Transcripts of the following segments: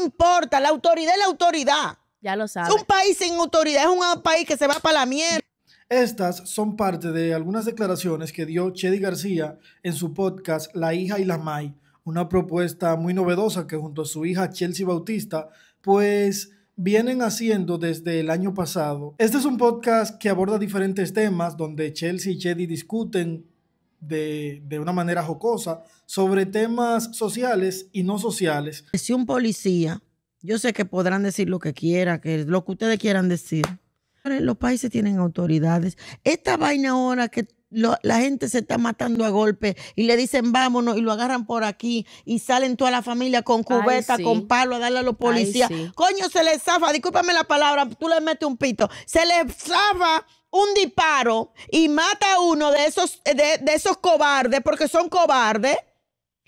importa, la autoridad es la autoridad. Ya lo sabes. Un país sin autoridad es un país que se va para la mierda. Estas son parte de algunas declaraciones que dio Chedi García en su podcast La hija y la May, una propuesta muy novedosa que junto a su hija Chelsea Bautista, pues vienen haciendo desde el año pasado. Este es un podcast que aborda diferentes temas donde Chelsea y Chedi discuten de, una manera jocosa sobre temas sociales y no sociales. Si un policía, yo sé que podrán decir lo que quiera, que lo que ustedes quieran decir. Los países tienen autoridades. Esta vaina ahora que la gente se está matando a golpe y le dicen vámonos y lo agarran por aquí y salen toda la familia con cubeta, con palo a darle a los policías. Coño, se les zafa, discúlpame la palabra, tú le metes un pito, se les zafa un disparo y mata a uno de esos, de, esos cobardes, porque son cobardes,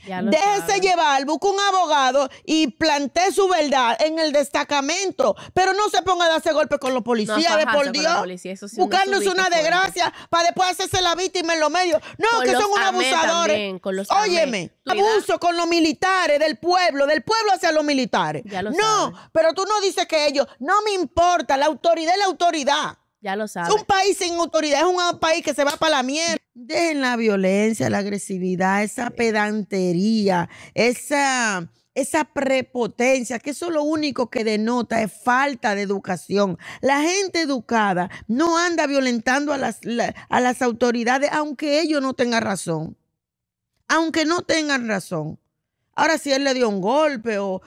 Déjese llevar, busque un abogado y plantee su verdad en el destacamento. Pero no se ponga a darse golpes con los policías, de por Dios. buscándose una desgracia para después hacerse la víctima en los medios. No, que son unos abusadores. Óyeme, abuso con los militares, del pueblo, del pueblo hacia los militares. no, pero tú no dices que ellos, no me importa, la autoridad es la autoridad. Ya lo Un país sin autoridad es un país que se va para la mierda. Dejen la violencia, la agresividad, esa pedantería, esa, esa prepotencia, que eso lo único que denota es falta de educación. La gente educada no anda violentando a las, a las autoridades, aunque ellos no tengan razón. Aunque no tengan razón. Ahora, si él le dio un golpe o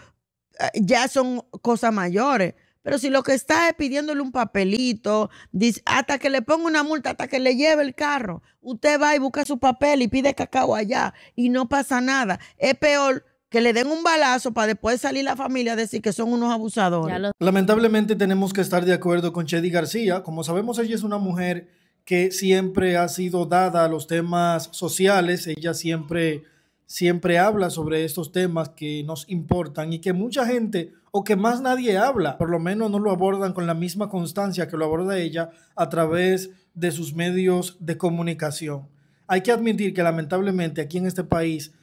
eh, ya son cosas mayores pero si lo que está es pidiéndole un papelito, dice, hasta que le ponga una multa, hasta que le lleve el carro, usted va y busca su papel y pide cacao allá y no pasa nada. Es peor que le den un balazo para después salir la familia a decir que son unos abusadores. Lamentablemente tenemos que estar de acuerdo con Chedi García. Como sabemos, ella es una mujer que siempre ha sido dada a los temas sociales, ella siempre siempre habla sobre estos temas que nos importan y que mucha gente o que más nadie habla, por lo menos no lo abordan con la misma constancia que lo aborda ella a través de sus medios de comunicación. Hay que admitir que lamentablemente aquí en este país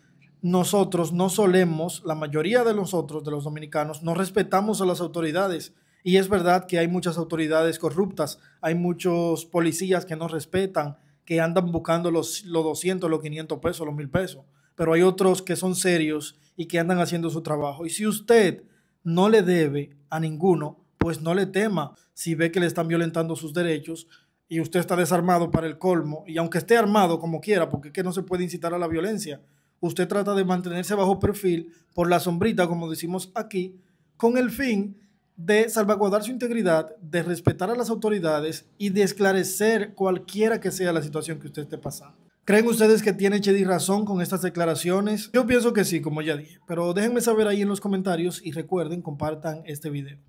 nosotros no solemos, la mayoría de nosotros, de los dominicanos, no respetamos a las autoridades. Y es verdad que hay muchas autoridades corruptas, hay muchos policías que no respetan, que andan buscando los, 200, los 500 pesos, los 1000 pesos pero hay otros que son serios y que andan haciendo su trabajo. Y si usted no le debe a ninguno, pues no le tema si ve que le están violentando sus derechos y usted está desarmado para el colmo. Y aunque esté armado como quiera, porque es que no se puede incitar a la violencia, usted trata de mantenerse bajo perfil por la sombrita, como decimos aquí, con el fin de salvaguardar su integridad, de respetar a las autoridades y de esclarecer cualquiera que sea la situación que usted esté pasando. ¿Creen ustedes que tiene Chedi razón con estas declaraciones? Yo pienso que sí, como ya dije, pero déjenme saber ahí en los comentarios y recuerden, compartan este video.